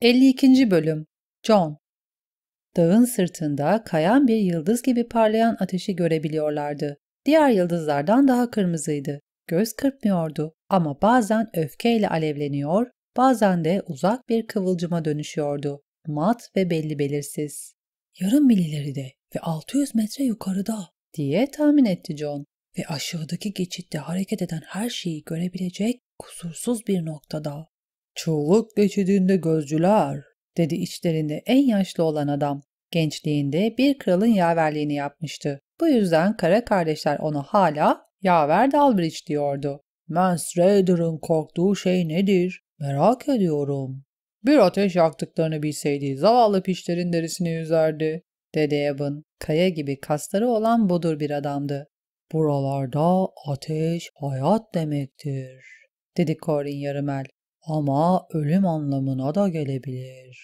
52. Bölüm John Dağın sırtında kayan bir yıldız gibi parlayan ateşi görebiliyorlardı. Diğer yıldızlardan daha kırmızıydı. Göz kırpmıyordu ama bazen öfkeyle alevleniyor, bazen de uzak bir kıvılcıma dönüşüyordu. Mat ve belli belirsiz. Yarım mil milileride ve 600 metre yukarıda diye tahmin etti John ve aşağıdaki geçitte hareket eden her şeyi görebilecek kusursuz bir noktada. Çığlık geçidinde gözcüler, dedi içlerinde en yaşlı olan adam. Gençliğinde bir kralın yaverliğini yapmıştı. Bu yüzden kara kardeşler ona hala yaver Dalbridge diyordu. Mans Raider'ın korktuğu şey nedir? Merak ediyorum. Bir ateş yaktıklarını bilseydi zavallı piçlerin derisini yüzerdi, dedi Evan. Kaya gibi kasları olan budur bir adamdı. Buralarda ateş hayat demektir, dedi Corin yarımel ama ölüm anlamına da gelebilir.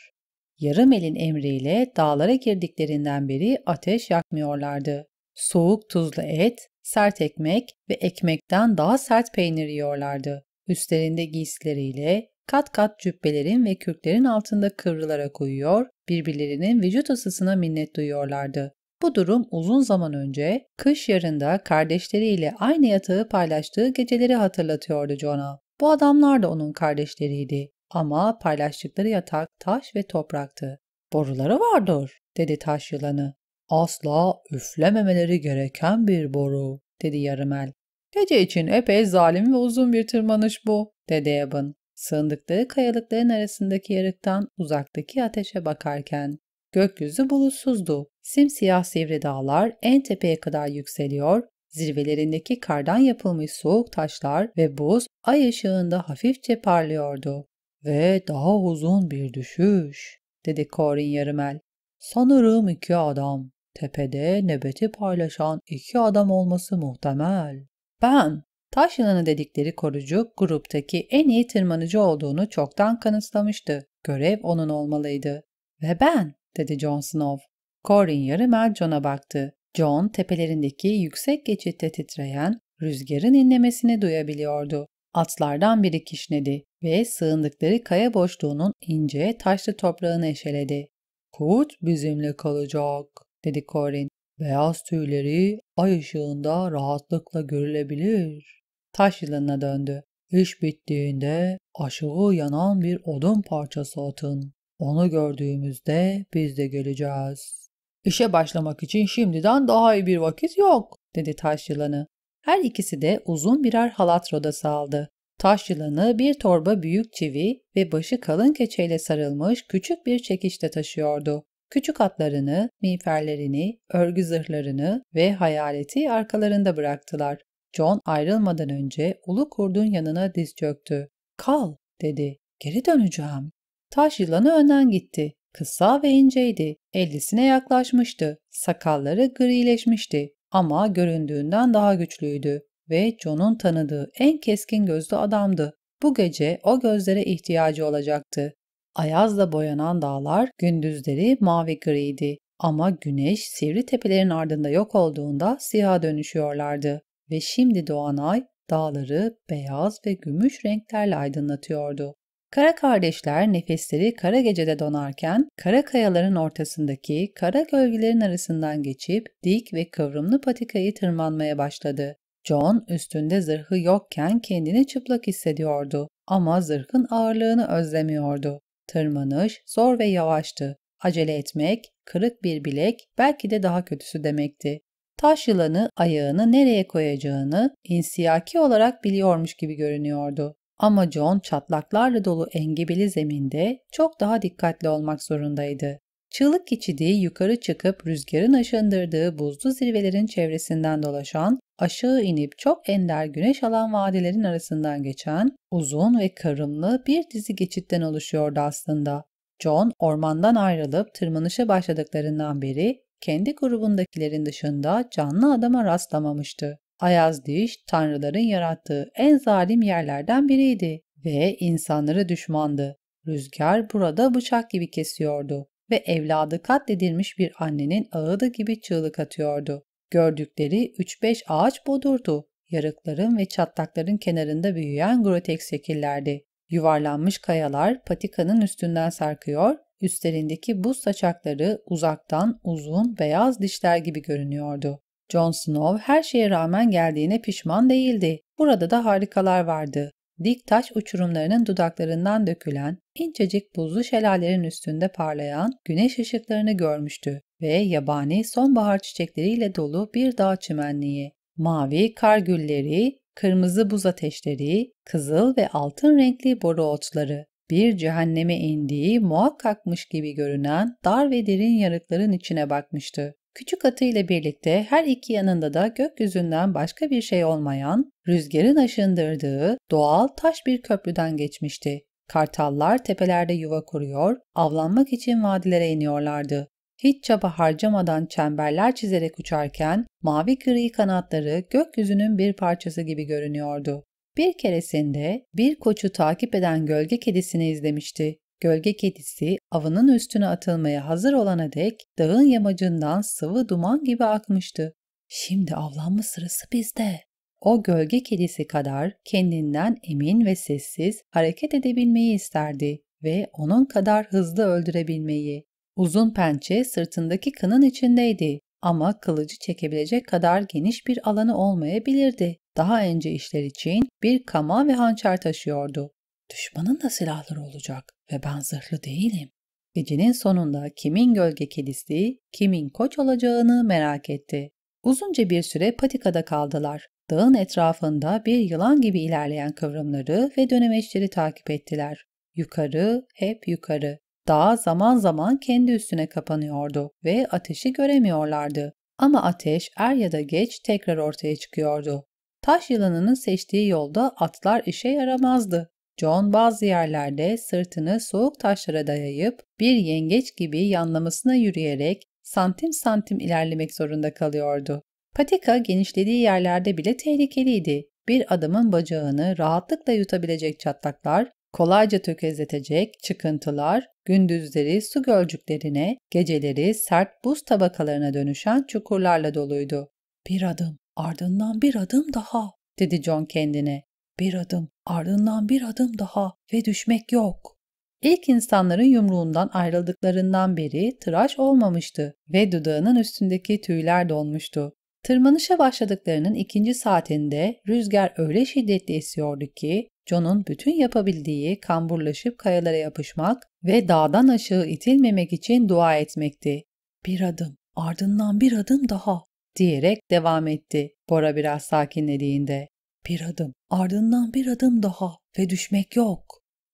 Yarım elin emriyle dağlara girdiklerinden beri ateş yakmıyorlardı. Soğuk tuzlu et, sert ekmek ve ekmekten daha sert peynir yiyorlardı. Üstlerinde giysileriyle kat kat cübbelerin ve kürklerin altında kıvrılarak uyuyor, birbirlerinin vücut ısısına minnet duyuyorlardı. Bu durum uzun zaman önce kış yarında kardeşleriyle aynı yatağı paylaştığı geceleri hatırlatıyordu John'a. Bu adamlar da onun kardeşleriydi ama paylaştıkları yatak taş ve topraktı. Boruları vardır, dedi taş yılanı. Asla üflememeleri gereken bir boru, dedi Yarımel. Gece için epey zalim ve uzun bir tırmanış bu, dedi Eben. Sığındıkları kayalıkların arasındaki yarıktan uzaktaki ateşe bakarken. Gökyüzü bulutsuzdu. Simsiyah sivri dağlar en tepeye kadar yükseliyor Zirvelerindeki kardan yapılmış soğuk taşlar ve buz ay ışığında hafifçe parlıyordu. Ve daha uzun bir düşüş, dedi Corin Yarımel. Sanırım iki adam. Tepede nöbeti paylaşan iki adam olması muhtemel. Ben, taş yılanı dedikleri korucu gruptaki en iyi tırmanıcı olduğunu çoktan kanıtlamıştı. Görev onun olmalıydı. Ve ben, dedi Jon Snow. Corin yarı Meljon'a baktı. John tepelerindeki yüksek geçitte titreyen rüzgarın inlemesini duyabiliyordu. Atlardan biri kişnedi ve sığındıkları kaya boşluğunun ince taşlı toprağını eşeledi. Kurt bizimle kalacak, dedi Corin. Beyaz tüyleri ay ışığında rahatlıkla görülebilir. Taş yılına döndü. İş bittiğinde aşığı yanan bir odun parçası atın. Onu gördüğümüzde biz de geleceğiz. İşe başlamak için şimdiden daha iyi bir vakit yok, dedi taş yılanı. Her ikisi de uzun birer halat rodası aldı. Taş yılanı bir torba büyük çivi ve başı kalın keçeyle sarılmış küçük bir çekişte taşıyordu. Küçük atlarını, miğferlerini, örgü zırhlarını ve hayaleti arkalarında bıraktılar. John ayrılmadan önce ulu kurdun yanına diz çöktü. Kal, dedi. Geri döneceğim. Taş yılanı önden gitti. Kısa ve inceydi, ellisine yaklaşmıştı, sakalları grileşmişti ama göründüğünden daha güçlüydü ve John'un tanıdığı en keskin gözlü adamdı. Bu gece o gözlere ihtiyacı olacaktı. Ayazla boyanan dağlar gündüzleri mavi griydi ama güneş sivri tepelerin ardında yok olduğunda siyaha dönüşüyorlardı ve şimdi doğan ay dağları beyaz ve gümüş renklerle aydınlatıyordu. Kara kardeşler nefesleri kara gecede donarken kara kayaların ortasındaki kara gölgelerin arasından geçip dik ve kıvrımlı patikayı tırmanmaya başladı. John üstünde zırhı yokken kendini çıplak hissediyordu ama zırhın ağırlığını özlemiyordu. Tırmanış zor ve yavaştı. Acele etmek, kırık bir bilek belki de daha kötüsü demekti. Taş yılanı ayağını nereye koyacağını insiyaki olarak biliyormuş gibi görünüyordu. Ama John çatlaklarla dolu engebeli zeminde çok daha dikkatli olmak zorundaydı. Çığlık geçidi yukarı çıkıp rüzgarın aşındırdığı buzlu zirvelerin çevresinden dolaşan, aşağı inip çok ender güneş alan vadilerin arasından geçen, uzun ve karımlı bir dizi geçitten oluşuyordu aslında. John ormandan ayrılıp tırmanışa başladıklarından beri kendi grubundakilerin dışında canlı adama rastlamamıştı. Ayaz Diş, tanrıların yarattığı en zalim yerlerden biriydi ve insanları düşmandı. Rüzgar burada bıçak gibi kesiyordu ve evladı katledilmiş bir annenin ağıdı gibi çığlık atıyordu. Gördükleri 3-5 ağaç bodurdu. Yarıkların ve çatlakların kenarında büyüyen grotex şekillerdi. Yuvarlanmış kayalar patikanın üstünden sarkıyor, üstlerindeki buz saçakları uzaktan uzun beyaz dişler gibi görünüyordu. Jon Snow her şeye rağmen geldiğine pişman değildi. Burada da harikalar vardı. Dik taş uçurumlarının dudaklarından dökülen, incecik buzlu şelalelerin üstünde parlayan güneş ışıklarını görmüştü ve yabani sonbahar çiçekleriyle dolu bir dağ çimenliği. Mavi kar gülleri, kırmızı buz ateşleri, kızıl ve altın renkli boru otları, bir cehenneme indiği muhakkakmış gibi görünen dar ve derin yarıkların içine bakmıştı. Küçük atı ile birlikte her iki yanında da gökyüzünden başka bir şey olmayan, rüzgarın aşındırdığı doğal taş bir köprüden geçmişti. Kartallar tepelerde yuva kuruyor, avlanmak için vadilere iniyorlardı. Hiç çaba harcamadan çemberler çizerek uçarken mavi gri kanatları gökyüzünün bir parçası gibi görünüyordu. Bir keresinde bir koçu takip eden gölge kedisini izlemişti. Gölge kedisi avının üstüne atılmaya hazır olana dek dağın yamacından sıvı duman gibi akmıştı. Şimdi avlanma sırası bizde. O gölge kedisi kadar kendinden emin ve sessiz hareket edebilmeyi isterdi ve onun kadar hızlı öldürebilmeyi. Uzun pençe sırtındaki kının içindeydi ama kılıcı çekebilecek kadar geniş bir alanı olmayabilirdi. Daha önce işler için bir kama ve hançer taşıyordu. Düşmanın da silahları olacak. Ve ben zırhlı değilim. Gecenin sonunda kimin gölge kedisi, kimin koç olacağını merak etti. Uzunca bir süre patikada kaldılar. Dağın etrafında bir yılan gibi ilerleyen kıvrımları ve dönemeçleri takip ettiler. Yukarı, hep yukarı. Dağ zaman zaman kendi üstüne kapanıyordu ve ateşi göremiyorlardı. Ama ateş er ya da geç tekrar ortaya çıkıyordu. Taş yılanının seçtiği yolda atlar işe yaramazdı. John bazı yerlerde sırtını soğuk taşlara dayayıp bir yengeç gibi yanlamasına yürüyerek santim santim ilerlemek zorunda kalıyordu. Patika genişlediği yerlerde bile tehlikeliydi. Bir adamın bacağını rahatlıkla yutabilecek çatlaklar, kolayca tökezletecek çıkıntılar, gündüzleri su gölcüklerine, geceleri sert buz tabakalarına dönüşen çukurlarla doluydu. Bir adım, ardından bir adım daha, dedi John kendine. Bir adım, ardından bir adım daha ve düşmek yok. İlk insanların yumruğundan ayrıldıklarından beri tıraş olmamıştı ve dudağının üstündeki tüyler donmuştu. Tırmanışa başladıklarının ikinci saatinde rüzgar öyle şiddetli esiyordu ki John'un bütün yapabildiği kamburlaşıp kayalara yapışmak ve dağdan aşağı itilmemek için dua etmekti. Bir adım, ardından bir adım daha diyerek devam etti Bora biraz sakinlediğinde. Bir adım, ardından bir adım daha ve düşmek yok.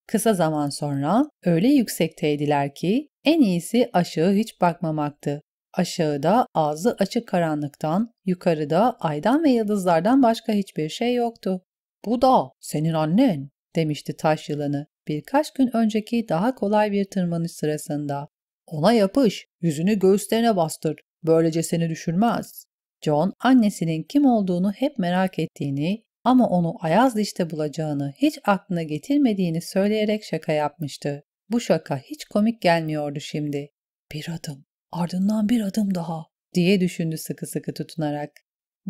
Kısa zaman sonra öyle yüksekteydiler ki en iyisi aşağı hiç bakmamaktı. Aşağıda ağzı açık karanlıktan, yukarıda aydan ve yıldızlardan başka hiçbir şey yoktu. Bu da senin annen demişti taş yılanı birkaç gün önceki daha kolay bir tırmanış sırasında. Ona yapış, yüzünü göğüslerine bastır, böylece seni düşürmez. John annesinin kim olduğunu hep merak ettiğini, ama onu ayaz dişte bulacağını hiç aklına getirmediğini söyleyerek şaka yapmıştı. Bu şaka hiç komik gelmiyordu şimdi. Bir adım, ardından bir adım daha diye düşündü sıkı sıkı tutunarak.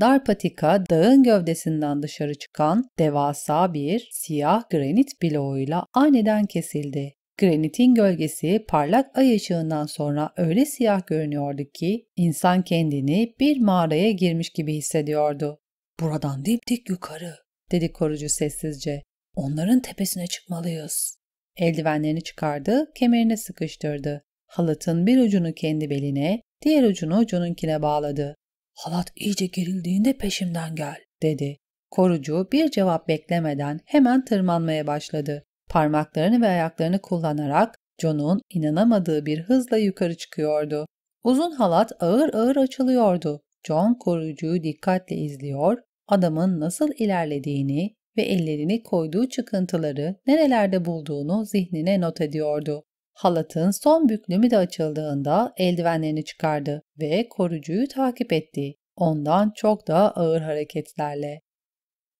Dar patika dağın gövdesinden dışarı çıkan devasa bir siyah granit bloğuyla aniden kesildi. Granitin gölgesi parlak ay ışığından sonra öyle siyah görünüyordu ki insan kendini bir mağaraya girmiş gibi hissediyordu. Buradan dimdik yukarı dedi korucu sessizce. Onların tepesine çıkmalıyız. Eldivenlerini çıkardı, kemerini sıkıştırdı. Halatın bir ucunu kendi beline, diğer ucunu John'unkine bağladı. Halat iyice gerildiğinde peşimden gel, dedi. Korucu bir cevap beklemeden hemen tırmanmaya başladı. Parmaklarını ve ayaklarını kullanarak John'un inanamadığı bir hızla yukarı çıkıyordu. Uzun halat ağır ağır açılıyordu. John korucuyu dikkatle izliyor, adamın nasıl ilerlediğini ve ellerini koyduğu çıkıntıları nerelerde bulduğunu zihnine not ediyordu. Halatın son büklümü de açıldığında eldivenlerini çıkardı ve korucuyu takip etti. Ondan çok daha ağır hareketlerle.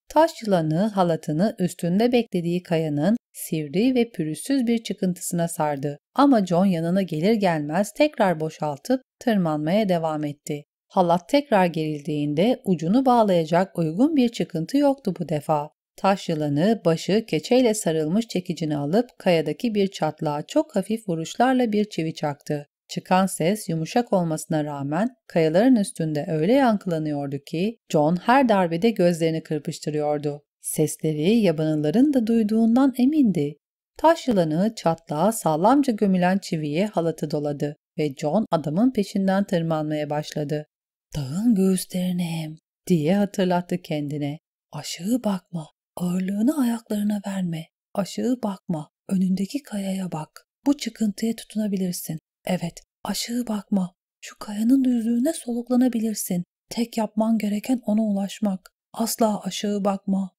Taş yılanı halatını üstünde beklediği kayanın sivri ve pürüzsüz bir çıkıntısına sardı. Ama John yanına gelir gelmez tekrar boşaltıp tırmanmaya devam etti. Halat tekrar gerildiğinde ucunu bağlayacak uygun bir çıkıntı yoktu bu defa. Taş yılanı başı keçeyle sarılmış çekicini alıp kayadaki bir çatlağa çok hafif vuruşlarla bir çivi çaktı. Çıkan ses yumuşak olmasına rağmen kayaların üstünde öyle yankılanıyordu ki John her darbede gözlerini kırpıştırıyordu. Sesleri yabanılların da duyduğundan emindi. Taş yılanı çatlağa sağlamca gömülen çiviye halatı doladı ve John adamın peşinden tırmanmaya başladı. Dağın göğüslerine hem diye hatırlattı kendine. Aşağı bakma, ağırlığını ayaklarına verme, aşağı bakma, önündeki kayaya bak. Bu çıkıntıya tutunabilirsin. Evet, aşağı bakma, şu kayanın düzlüğüne soluklanabilirsin. Tek yapman gereken ona ulaşmak. Asla aşağı bakma.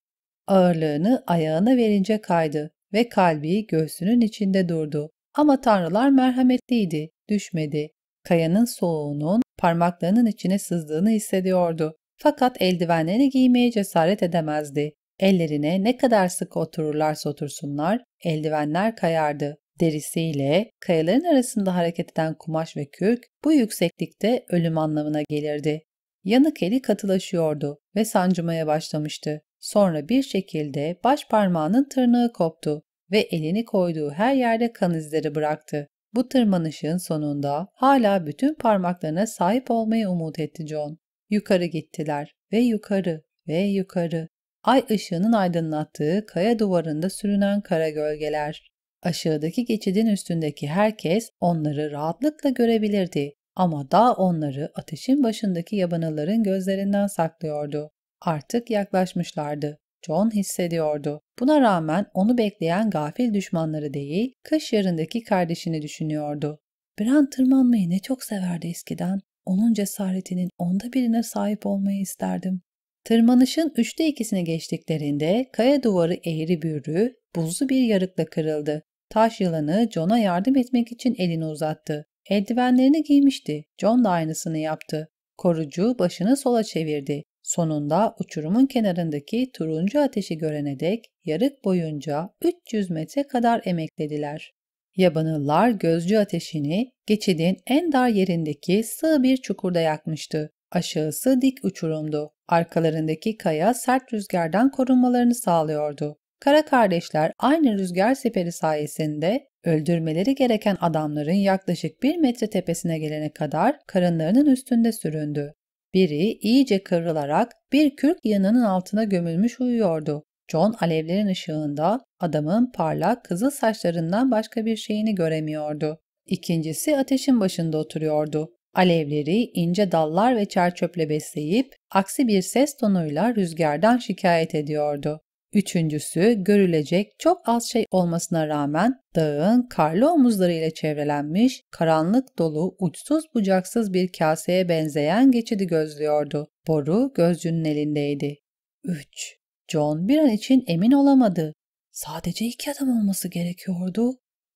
Ağırlığını ayağına verince kaydı ve kalbi göğsünün içinde durdu. Ama tanrılar merhametliydi, düşmedi. Kayanın soğuğunun parmaklarının içine sızdığını hissediyordu. Fakat eldivenlerini giymeye cesaret edemezdi. Ellerine ne kadar sık otururlarsa otursunlar, eldivenler kayardı. Derisiyle kayaların arasında hareket eden kumaş ve kürk bu yükseklikte ölüm anlamına gelirdi. Yanık eli katılaşıyordu ve sancımaya başlamıştı. Sonra bir şekilde baş parmağının tırnağı koptu ve elini koyduğu her yerde kan izleri bıraktı. Bu tırmanışın sonunda hala bütün parmaklarına sahip olmayı umut etti John. Yukarı gittiler ve yukarı ve yukarı. Ay ışığının aydınlattığı kaya duvarında sürünen kara gölgeler. Aşağıdaki geçidin üstündeki herkes onları rahatlıkla görebilirdi ama dağ onları ateşin başındaki yabanılların gözlerinden saklıyordu. Artık yaklaşmışlardı. John hissediyordu. Buna rağmen onu bekleyen gafil düşmanları değil, kış yarındaki kardeşini düşünüyordu. Bran tırmanmayı ne çok severdi eskiden. Onun cesaretinin onda birine sahip olmayı isterdim. Tırmanışın üçte ikisini geçtiklerinde kaya duvarı eğri bürrü, buzlu bir yarıkla kırıldı. Taş yılanı John'a yardım etmek için elini uzattı. Eldivenlerini giymişti. John da aynısını yaptı. Korucu başını sola çevirdi. Sonunda uçurumun kenarındaki turuncu ateşi görene dek yarık boyunca 300 metre kadar emeklediler. Yabanıllar gözcü ateşini geçidin en dar yerindeki sığ bir çukurda yakmıştı. Aşağısı dik uçurumdu. Arkalarındaki kaya sert rüzgardan korunmalarını sağlıyordu. Kara kardeşler aynı rüzgar siperi sayesinde öldürmeleri gereken adamların yaklaşık bir metre tepesine gelene kadar karınlarının üstünde süründü. Biri iyice kırılarak bir kürk yanının altına gömülmüş uyuyordu. John alevlerin ışığında adamın parlak kızıl saçlarından başka bir şeyini göremiyordu. İkincisi ateşin başında oturuyordu. Alevleri ince dallar ve çerçöple besleyip aksi bir ses tonuyla rüzgardan şikayet ediyordu. Üçüncüsü görülecek çok az şey olmasına rağmen dağın karlı omuzları ile çevrelenmiş, karanlık dolu, uçsuz bucaksız bir kaseye benzeyen geçidi gözlüyordu. Boru gözcünün elindeydi. 3. John bir an için emin olamadı. Sadece iki adam olması gerekiyordu.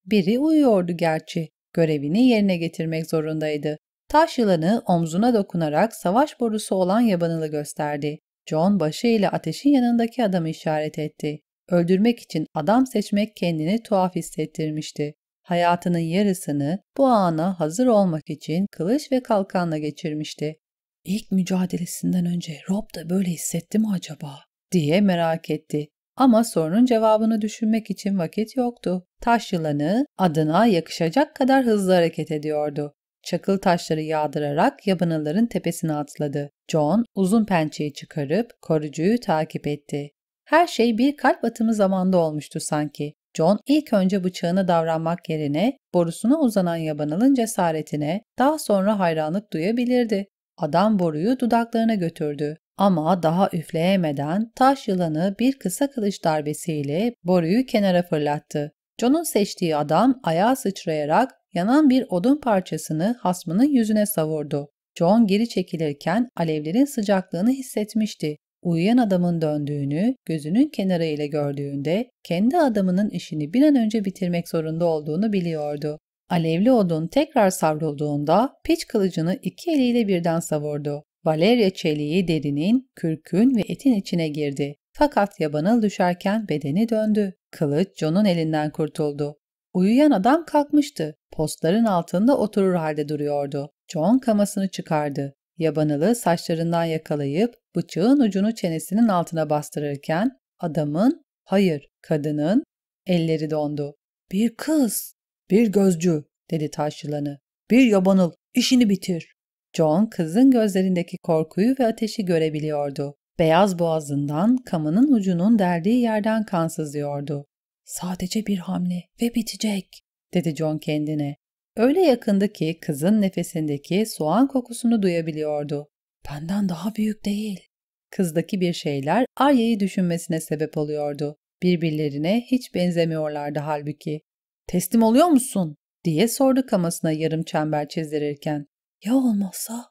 Biri uyuyordu gerçi. Görevini yerine getirmek zorundaydı. Taş yılanı omzuna dokunarak savaş borusu olan yabanılı gösterdi. John başı ile ateşin yanındaki adamı işaret etti. Öldürmek için adam seçmek kendini tuhaf hissettirmişti. Hayatının yarısını bu ana hazır olmak için kılıç ve kalkanla geçirmişti. İlk mücadelesinden önce Rob da böyle hissetti mi acaba diye merak etti. Ama sorunun cevabını düşünmek için vakit yoktu. Taş yılanı adına yakışacak kadar hızlı hareket ediyordu çakıl taşları yağdırarak yabanaların tepesine atladı. John uzun pençeyi çıkarıp korucuyu takip etti. Her şey bir kalp atımı zamanda olmuştu sanki. John ilk önce bıçağına davranmak yerine borusuna uzanan yabanalın cesaretine daha sonra hayranlık duyabilirdi. Adam boruyu dudaklarına götürdü ama daha üfleyemeden taş yılanı bir kısa kılıç darbesiyle boruyu kenara fırlattı. John'un seçtiği adam ayağa sıçrayarak yanan bir odun parçasını hasmının yüzüne savurdu. John geri çekilirken alevlerin sıcaklığını hissetmişti. Uyuyan adamın döndüğünü gözünün kenarıyla gördüğünde kendi adamının işini bir an önce bitirmek zorunda olduğunu biliyordu. Alevli odun tekrar savrulduğunda piç kılıcını iki eliyle birden savurdu. Valeria çeliği derinin, kürkün ve etin içine girdi. Fakat yabana düşerken bedeni döndü. Kılıç John'un elinden kurtuldu. Uyuyan adam kalkmıştı. Postların altında oturur halde duruyordu. John kamasını çıkardı. Yabanılı saçlarından yakalayıp bıçağın ucunu çenesinin altına bastırırken adamın, hayır kadının elleri dondu. Bir kız, bir gözcü dedi taşçılanı. Bir yabanıl, işini bitir. John kızın gözlerindeki korkuyu ve ateşi görebiliyordu. Beyaz boğazından kamanın ucunun derdiği yerden kan sızıyordu. Sadece bir hamle ve bitecek, dedi John kendine. Öyle yakındı ki kızın nefesindeki soğan kokusunu duyabiliyordu. Benden daha büyük değil. Kızdaki bir şeyler Arya'yı düşünmesine sebep oluyordu. Birbirlerine hiç benzemiyorlardı halbuki. Teslim oluyor musun? diye sordu kamasına yarım çember çizdirirken. Ya olmazsa?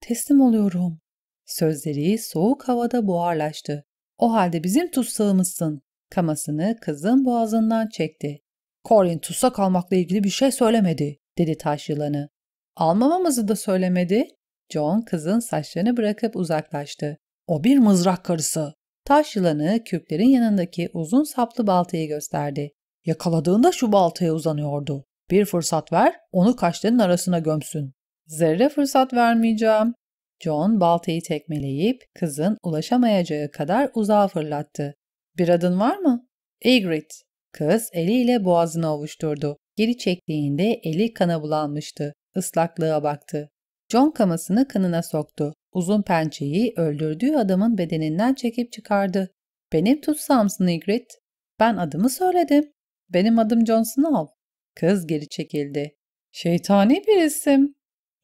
Teslim oluyorum. Sözleri soğuk havada buharlaştı. O halde bizim tutsağımızsın Kamasını kızın boğazından çekti. Corin tutsak kalmakla ilgili bir şey söylemedi, dedi taş yılanı. Almamamızı da söylemedi. John kızın saçlarını bırakıp uzaklaştı. O bir mızrak karısı. Taş yılanı küplerin yanındaki uzun saplı baltayı gösterdi. Yakaladığında şu baltaya uzanıyordu. Bir fırsat ver, onu kaşların arasına gömsün. Zerre fırsat vermeyeceğim. John baltayı tekmeleyip kızın ulaşamayacağı kadar uzağa fırlattı. Bir adın var mı? Igrit. Kız eliyle boğazını ovuşturdu. Geri çektiğinde eli kana bulanmıştı. Islaklığa baktı. John kamasını kınına soktu. Uzun pençeyi öldürdüğü adamın bedeninden çekip çıkardı. Benim tutsamsın Igrit. Ben adımı söyledim. Benim adım John Snow. Kız geri çekildi. Şeytani bir isim.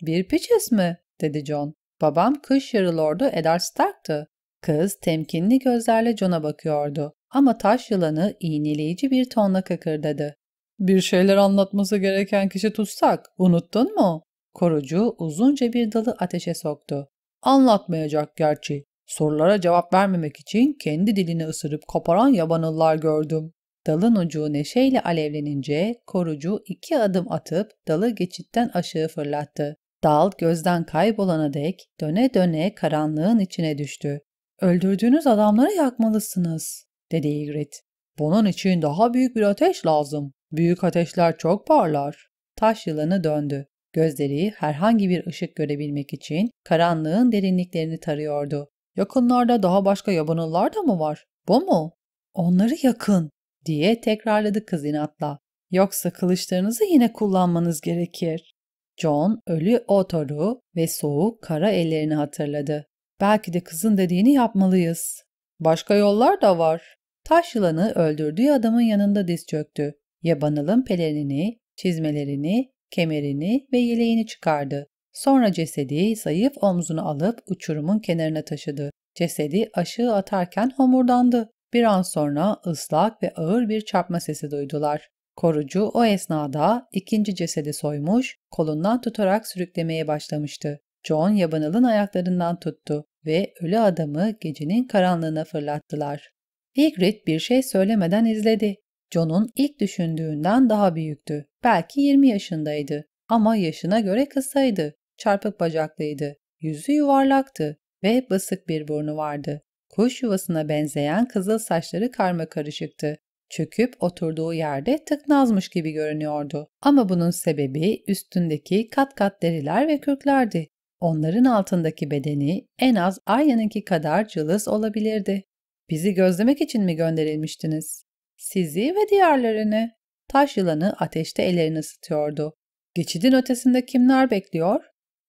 Bir piç mi? dedi John. Babam kış yarı lordu Eddard Stark'tı. Kız temkinli gözlerle John'a bakıyordu ama taş yılanı iğneleyici bir tonla kıkırdadı. Bir şeyler anlatması gereken kişi tutsak, unuttun mu? Korucu uzunca bir dalı ateşe soktu. Anlatmayacak gerçi. Sorulara cevap vermemek için kendi dilini ısırıp koparan yabanıllar gördüm. Dalın ucu neşeyle alevlenince korucu iki adım atıp dalı geçitten aşağı fırlattı. Dal gözden kaybolana dek döne döne karanlığın içine düştü. Öldürdüğünüz adamları yakmalısınız, dedi Ygritte. Bunun için daha büyük bir ateş lazım. Büyük ateşler çok parlar. Taş yılanı döndü. Gözleri herhangi bir ışık görebilmek için karanlığın derinliklerini tarıyordu. Yakınlarda daha başka yabanıllar da mı var? Bu mu? Onları yakın, diye tekrarladı kız inatla. Yoksa kılıçlarınızı yine kullanmanız gerekir. John ölü Otor'u ve soğuk kara ellerini hatırladı. Belki de kızın dediğini yapmalıyız. Başka yollar da var. Taş yılanı öldürdüğü adamın yanında diz çöktü. Yabanılın pelerini, çizmelerini, kemerini ve yeleğini çıkardı. Sonra cesedi zayıf omzunu alıp uçurumun kenarına taşıdı. Cesedi aşağı atarken homurdandı. Bir an sonra ıslak ve ağır bir çarpma sesi duydular. Korucu o esnada ikinci cesedi soymuş, kolundan tutarak sürüklemeye başlamıştı. John yabanılın ayaklarından tuttu ve ölü adamı gecenin karanlığına fırlattılar. Hagrid bir şey söylemeden izledi. John'un ilk düşündüğünden daha büyüktü. Belki 20 yaşındaydı ama yaşına göre kısaydı, çarpık bacaklıydı, yüzü yuvarlaktı ve basık bir burnu vardı. Kuş yuvasına benzeyen kızıl saçları karma karışıktı. Çöküp oturduğu yerde tıknazmış gibi görünüyordu. Ama bunun sebebi üstündeki kat kat deriler ve köklerdi. Onların altındaki bedeni en az Arya'nınki kadar cılız olabilirdi. Bizi gözlemek için mi gönderilmiştiniz? Sizi ve diğerlerini. Taş yılanı ateşte ellerini ısıtıyordu. Geçidin ötesinde kimler bekliyor?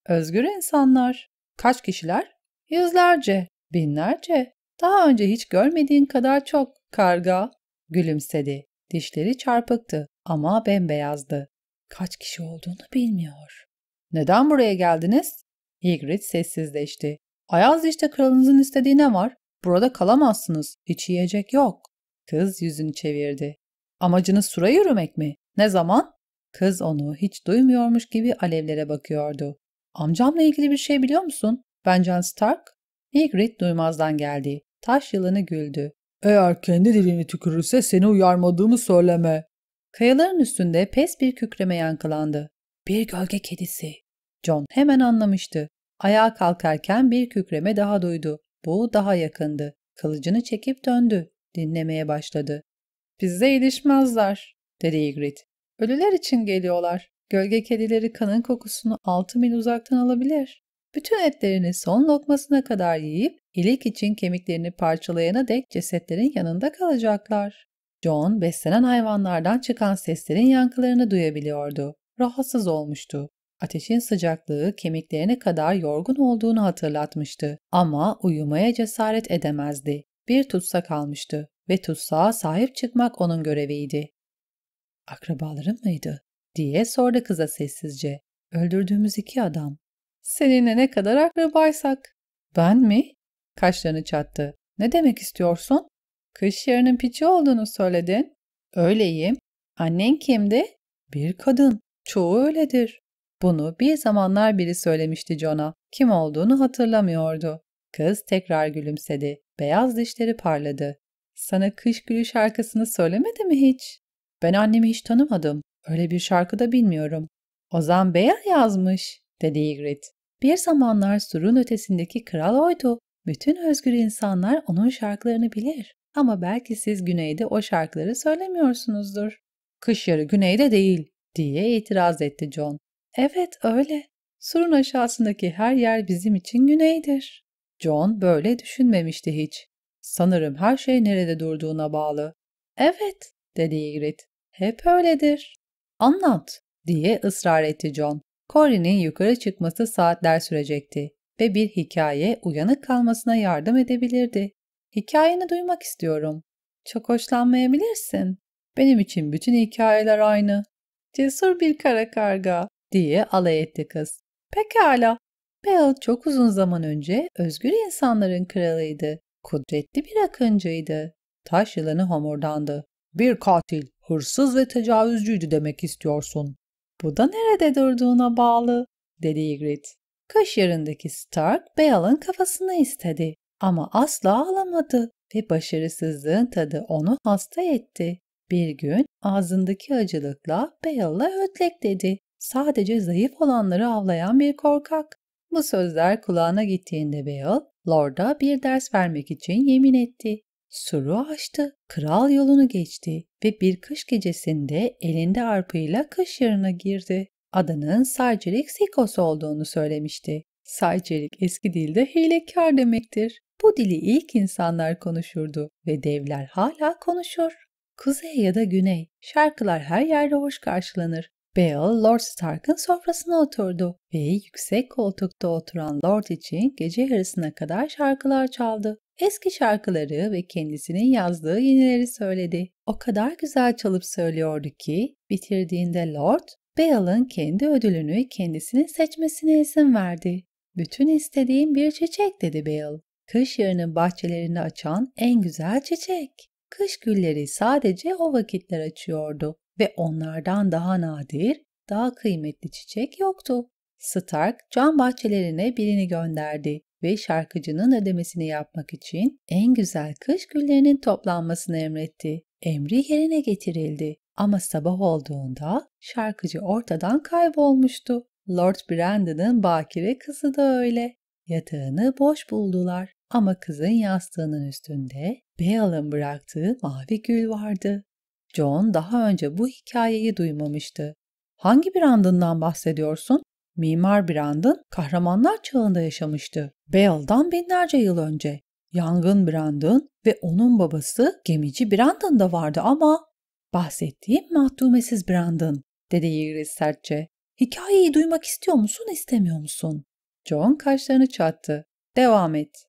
Özgür insanlar. Kaç kişiler? Yüzlerce, binlerce. Daha önce hiç görmediğin kadar çok karga. Gülümsedi. Dişleri çarpıktı ama bembeyazdı. Kaç kişi olduğunu bilmiyor. Neden buraya geldiniz? Hagrid sessizleşti. Ayaz işte kralınızın istediği ne var. Burada kalamazsınız. Hiç yiyecek yok. Kız yüzünü çevirdi. Amacınız sura yürümek mi? Ne zaman? Kız onu hiç duymuyormuş gibi alevlere bakıyordu. Amcamla ilgili bir şey biliyor musun? Ben John Stark. Hagrid duymazdan geldi. Taş yılanı güldü. Eğer kendi dilini tükürürse seni uyarmadığımı söyleme. Kayaların üstünde pes bir kükreme yankılandı. Bir gölge kedisi. John hemen anlamıştı. Ayağa kalkarken bir kükreme daha duydu. Bu daha yakındı. Kılıcını çekip döndü. Dinlemeye başladı. Bize ilişmezler, dedi Ygritte. Ölüler için geliyorlar. Gölge kedileri kanın kokusunu altı mil uzaktan alabilir. Bütün etlerini son lokmasına kadar yiyip ilik için kemiklerini parçalayana dek cesetlerin yanında kalacaklar. John beslenen hayvanlardan çıkan seslerin yankılarını duyabiliyordu. Rahatsız olmuştu. Ateşin sıcaklığı kemiklerine kadar yorgun olduğunu hatırlatmıştı ama uyumaya cesaret edemezdi. Bir tutsak almıştı ve tutsağa sahip çıkmak onun göreviydi. Akrabalarım mıydı? diye sordu kıza sessizce. Öldürdüğümüz iki adam. Seninle ne kadar akrabaysak. Ben mi? Kaşlarını çattı. Ne demek istiyorsun? Kış yarının piçi olduğunu söyledin. Öyleyim. Annen kimdi? Bir kadın. Çoğu öyledir. Bunu bir zamanlar biri söylemişti John'a. Kim olduğunu hatırlamıyordu. Kız tekrar gülümsedi. Beyaz dişleri parladı. Sana kış gülü şarkısını söylemedi mi hiç? Ben annemi hiç tanımadım. Öyle bir şarkı da bilmiyorum. Ozan Bey'e yazmış, dedi Ygritte. Bir zamanlar surun ötesindeki kral oydu. Bütün özgür insanlar onun şarkılarını bilir. Ama belki siz güneyde o şarkıları söylemiyorsunuzdur. Kış yarı güneyde değil, diye itiraz etti John. Evet öyle. Surun aşağısındaki her yer bizim için güneydir. John böyle düşünmemişti hiç. Sanırım her şey nerede durduğuna bağlı. Evet, dedi Ingrid. Hep öyledir. Anlat, diye ısrar etti John. Cory'nin yukarı çıkması saatler sürecekti ve bir hikaye uyanık kalmasına yardım edebilirdi. Hikayeni duymak istiyorum. Çok hoşlanmayabilirsin. Benim için bütün hikayeler aynı. Cesur bir kara karga, diye alay etti kız. Pekala. Bell çok uzun zaman önce özgür insanların kralıydı. Kudretli bir akıncıydı. Taş yılanı homurdandı. Bir katil, hırsız ve tecavüzcüydü demek istiyorsun. Bu da nerede durduğuna bağlı, dedi Ygritte. Kış yarındaki Stark, Bale'ın kafasını istedi. Ama asla alamadı ve başarısızlığın tadı onu hasta etti. Bir gün ağzındaki acılıkla Bale'a ötlek dedi. Sadece zayıf olanları avlayan bir korkak. Bu sözler kulağına gittiğinde Bale, Lord'a bir ders vermek için yemin etti. Suru açtı, kral yolunu geçti ve bir kış gecesinde elinde arpıyla kış yarına girdi. Adanın Sarcelik Sikos olduğunu söylemişti. Sarcelik eski dilde hilekar demektir. Bu dili ilk insanlar konuşurdu ve devler hala konuşur. Kuzey ya da güney, şarkılar her yerde hoş karşılanır Bale, Lord Stark'ın sofrasına oturdu ve yüksek koltukta oturan Lord için gece yarısına kadar şarkılar çaldı. Eski şarkıları ve kendisinin yazdığı yenileri söyledi. O kadar güzel çalıp söylüyordu ki bitirdiğinde Lord, Bale'ın kendi ödülünü kendisini seçmesine izin verdi. Bütün istediğim bir çiçek dedi Bale. Kış yarının bahçelerinde açan en güzel çiçek. Kış gülleri sadece o vakitler açıyordu ve onlardan daha nadir, daha kıymetli çiçek yoktu. Stark cam bahçelerine birini gönderdi ve şarkıcının ödemesini yapmak için en güzel kış güllerinin toplanmasını emretti. Emri yerine getirildi ama sabah olduğunda şarkıcı ortadan kaybolmuştu. Lord Brandon'ın bakire kızı da öyle. Yatağını boş buldular ama kızın yastığının üstünde Beal'ın bıraktığı mavi gül vardı. John daha önce bu hikayeyi duymamıştı. Hangi Brandon'dan bahsediyorsun? Mimar Brandon kahramanlar çağında yaşamıştı. Bale'dan binlerce yıl önce. Yangın Brandon ve onun babası gemici Brandon da vardı ama bahsettiğim mahdumesiz Brandon dedi Iris sertçe. Hikayeyi duymak istiyor musun istemiyor musun? John kaşlarını çattı. Devam et.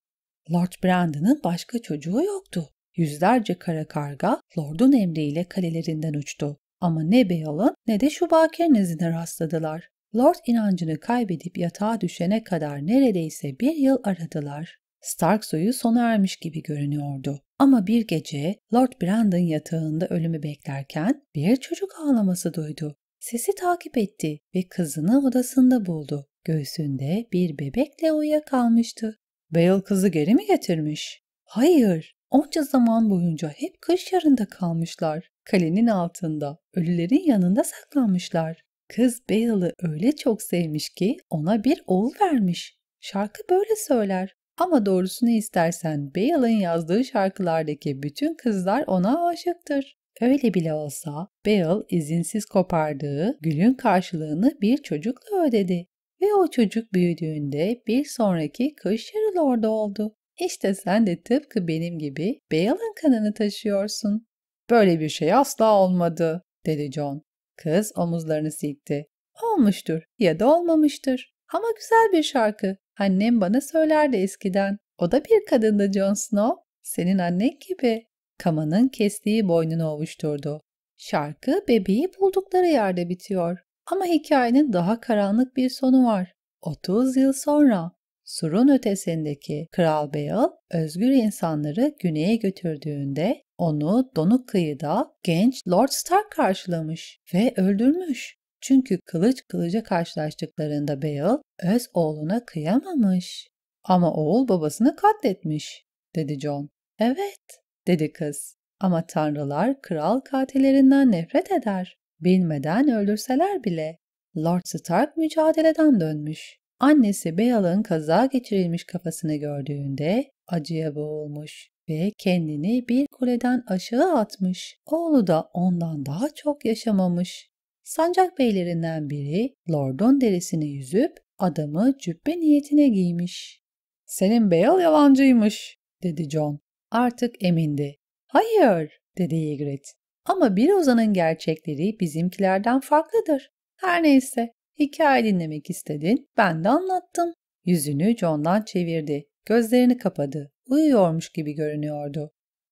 Lord Brandon'ın başka çocuğu yoktu yüzlerce kara karga Lord'un emriyle kalelerinden uçtu. Ama ne Beal'ın ne de Şubaker'in izine rastladılar. Lord inancını kaybedip yatağa düşene kadar neredeyse bir yıl aradılar. Stark soyu sona ermiş gibi görünüyordu. Ama bir gece Lord Brandon yatağında ölümü beklerken bir çocuk ağlaması duydu. Sesi takip etti ve kızını odasında buldu. Göğsünde bir bebekle uyuyakalmıştı. Bale kızı geri mi getirmiş? Hayır, Onca zaman boyunca hep kış yarında kalmışlar. Kalenin altında, ölülerin yanında saklanmışlar. Kız beyalı öyle çok sevmiş ki ona bir oğul vermiş. Şarkı böyle söyler. Ama doğrusunu istersen Bale'ın yazdığı şarkılardaki bütün kızlar ona aşıktır. Öyle bile olsa beyal izinsiz kopardığı gülün karşılığını bir çocukla ödedi. Ve o çocuk büyüdüğünde bir sonraki kış yarılı orada oldu. İşte sen de tıpkı benim gibi Bale'ın kanını taşıyorsun. Böyle bir şey asla olmadı, dedi John. Kız omuzlarını silkti. Olmuştur ya da olmamıştır. Ama güzel bir şarkı. Annem bana söylerdi eskiden. O da bir kadındı Jon Snow. Senin annen gibi. Kamanın kestiği boynunu ovuşturdu. Şarkı bebeği buldukları yerde bitiyor. Ama hikayenin daha karanlık bir sonu var. 30 yıl sonra Sur'un ötesindeki Kral Beal, özgür insanları güneye götürdüğünde onu donuk kıyıda genç Lord Stark karşılamış ve öldürmüş. Çünkü kılıç kılıca karşılaştıklarında Beal öz oğluna kıyamamış. Ama oğul babasını katletmiş, dedi John. Evet, dedi kız. Ama tanrılar kral katillerinden nefret eder. Bilmeden öldürseler bile. Lord Stark mücadeleden dönmüş. Annesi Beyal'ın kaza geçirilmiş kafasını gördüğünde acıya boğulmuş ve kendini bir kuleden aşağı atmış. Oğlu da ondan daha çok yaşamamış. Sancak beylerinden biri lordun derisini yüzüp adamı cübbe niyetine giymiş. Senin Beyal yalancıymış dedi John. Artık emindi. Hayır dedi Ygritte. Ama bir ozanın gerçekleri bizimkilerden farklıdır. Her neyse Hikaye dinlemek istedin, ben de anlattım. Yüzünü John'dan çevirdi. Gözlerini kapadı. Uyuyormuş gibi görünüyordu.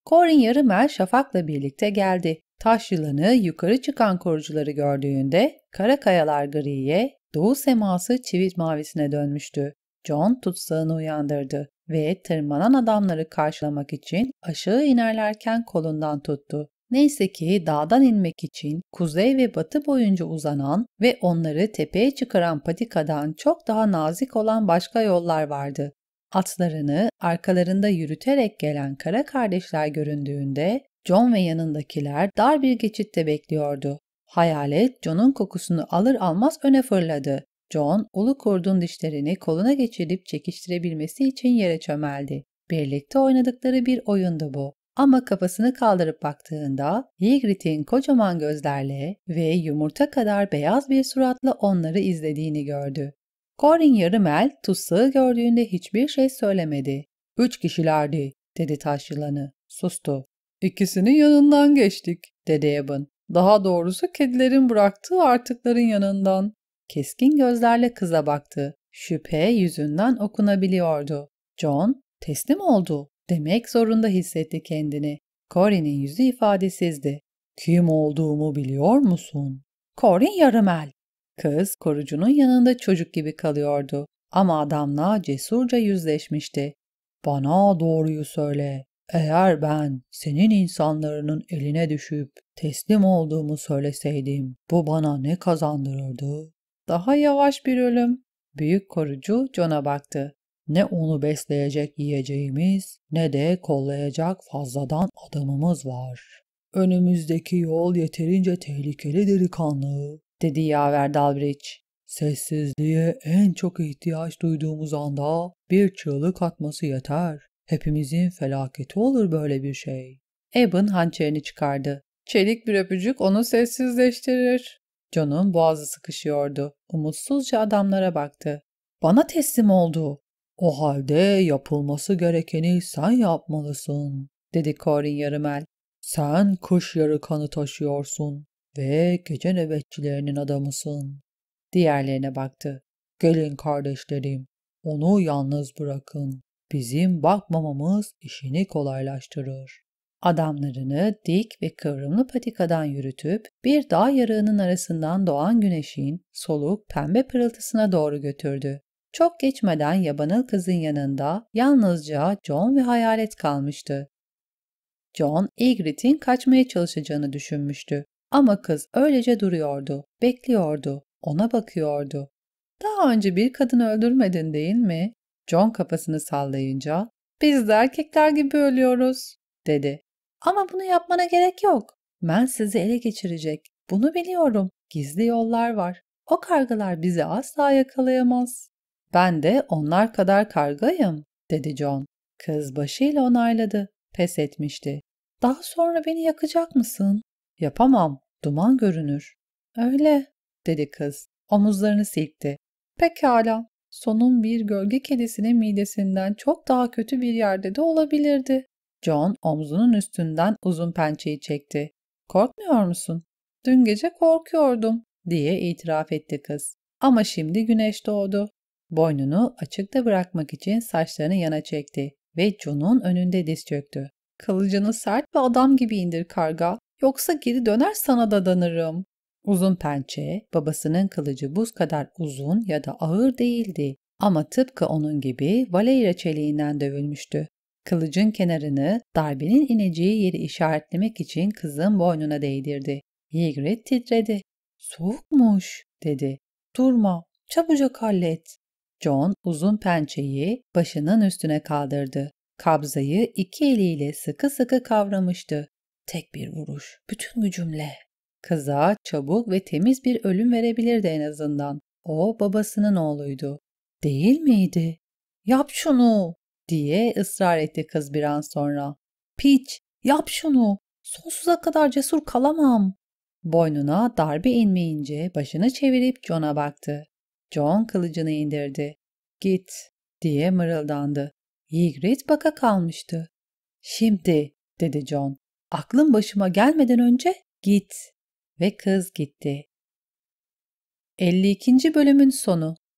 Corin Yarımel Şafak'la birlikte geldi. Taş yılanı yukarı çıkan korucuları gördüğünde kara kayalar griye, doğu seması çivit mavisine dönmüştü. John tutsağını uyandırdı ve tırmanan adamları karşılamak için aşağı inerlerken kolundan tuttu. Neyse ki dağdan inmek için kuzey ve batı boyunca uzanan ve onları tepeye çıkaran patikadan çok daha nazik olan başka yollar vardı. Atlarını arkalarında yürüterek gelen kara kardeşler göründüğünde John ve yanındakiler dar bir geçitte bekliyordu. Hayalet John'un kokusunu alır almaz öne fırladı. John, ulu kurdun dişlerini koluna geçirip çekiştirebilmesi için yere çömeldi. Birlikte oynadıkları bir oyundu bu. Ama kafasını kaldırıp baktığında Ygritte'in kocaman gözlerle ve yumurta kadar beyaz bir suratla onları izlediğini gördü. Corin el tutsağı gördüğünde hiçbir şey söylemedi. Üç kişilerdi, dedi taş yılanı. Sustu. İkisinin yanından geçtik, dedi Eben. Daha doğrusu kedilerin bıraktığı artıkların yanından. Keskin gözlerle kıza baktı. Şüphe yüzünden okunabiliyordu. John teslim oldu demek zorunda hissetti kendini. Corin'in yüzü ifadesizdi. Kim olduğumu biliyor musun? Corin Yarımel. Kız korucunun yanında çocuk gibi kalıyordu ama adamla cesurca yüzleşmişti. Bana doğruyu söyle. Eğer ben senin insanların eline düşüp teslim olduğumu söyleseydim bu bana ne kazandırırdı? Daha yavaş bir ölüm. Büyük korucu John'a baktı. Ne onu besleyecek yiyeceğimiz ne de kollayacak fazladan adamımız var. Önümüzdeki yol yeterince tehlikeli delikanlı, dedi yaver Dalbridge. Sessizliğe en çok ihtiyaç duyduğumuz anda bir çığlık atması yeter. Hepimizin felaketi olur böyle bir şey. Eben hançerini çıkardı. Çelik bir öpücük onu sessizleştirir. John'un boğazı sıkışıyordu. Umutsuzca adamlara baktı. Bana teslim oldu. O halde yapılması gerekeni sen yapmalısın, dedi Karin Yarımel. Sen kış yarı kanı taşıyorsun ve gece nöbetçilerinin adamısın. Diğerlerine baktı. Gelin kardeşlerim, onu yalnız bırakın. Bizim bakmamamız işini kolaylaştırır. Adamlarını dik ve kıvrımlı patikadan yürütüp bir dağ yarığının arasından doğan güneşin soluk pembe pırıltısına doğru götürdü. Çok geçmeden yabanıl kızın yanında yalnızca John ve hayalet kalmıştı. John, Ingrid'in kaçmaya çalışacağını düşünmüştü. Ama kız öylece duruyordu, bekliyordu, ona bakıyordu. Daha önce bir kadın öldürmedin değil mi? John kafasını sallayınca, biz de erkekler gibi ölüyoruz, dedi. Ama bunu yapmana gerek yok. Ben sizi ele geçirecek. Bunu biliyorum. Gizli yollar var. O kargalar bizi asla yakalayamaz. Ben de onlar kadar kargayım, dedi John. Kız başıyla onayladı. Pes etmişti. Daha sonra beni yakacak mısın? Yapamam. Duman görünür. Öyle, dedi kız. Omuzlarını silkti. Pekala. Sonun bir gölge kedisinin midesinden çok daha kötü bir yerde de olabilirdi. John omzunun üstünden uzun pençeyi çekti. Korkmuyor musun? Dün gece korkuyordum, diye itiraf etti kız. Ama şimdi güneş doğdu. Boynunu açıkta bırakmak için saçlarını yana çekti ve John'un önünde diz çöktü. Kılıcını sert ve adam gibi indir karga, yoksa geri döner sana da danırım. Uzun pençe, babasının kılıcı buz kadar uzun ya da ağır değildi ama tıpkı onun gibi Valeyra çeliğinden dövülmüştü. Kılıcın kenarını darbenin ineceği yeri işaretlemek için kızın boynuna değdirdi. Ygritte titredi. Soğukmuş dedi. Durma, çabucak hallet. John uzun pençeyi başının üstüne kaldırdı. Kabzayı iki eliyle sıkı sıkı kavramıştı. Tek bir vuruş, bütün gücümle. Kıza çabuk ve temiz bir ölüm verebilirdi en azından. O babasının oğluydu. Değil miydi? Yap şunu! diye ısrar etti kız bir an sonra. Piç, yap şunu! Sonsuza kadar cesur kalamam. Boynuna darbe inmeyince başını çevirip John'a baktı. John kılıcını indirdi. Git diye mırıldandı. Ygritte baka kalmıştı. Şimdi dedi John. Aklım başıma gelmeden önce git. Ve kız gitti. 52. bölümün sonu